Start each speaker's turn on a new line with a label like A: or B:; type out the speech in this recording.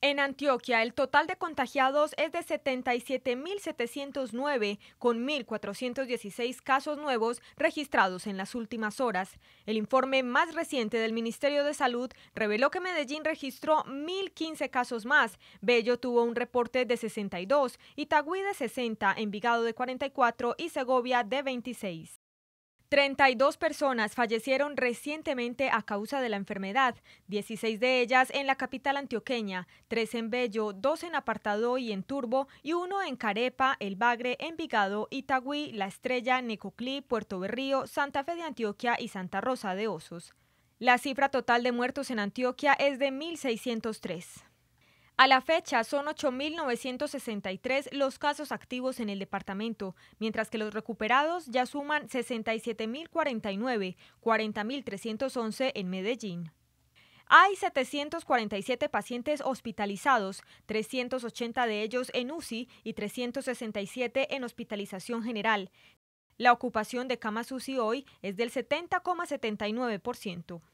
A: En Antioquia, el total de contagiados es de 77.709, con 1.416 casos nuevos registrados en las últimas horas. El informe más reciente del Ministerio de Salud reveló que Medellín registró 1.015 casos más, Bello tuvo un reporte de 62, Itagüí de 60, Envigado de 44 y Segovia de 26. 32 personas fallecieron recientemente a causa de la enfermedad, 16 de ellas en la capital antioqueña, 3 en Bello, 2 en Apartado y en Turbo y 1 en Carepa, El Bagre, Envigado, Itagüí, La Estrella, Necoclí, Puerto Berrío, Santa Fe de Antioquia y Santa Rosa de Osos. La cifra total de muertos en Antioquia es de 1.603. A la fecha son 8.963 los casos activos en el departamento, mientras que los recuperados ya suman 67.049, 40.311 en Medellín. Hay 747 pacientes hospitalizados, 380 de ellos en UCI y 367 en hospitalización general. La ocupación de camas UCI hoy es del 70,79%.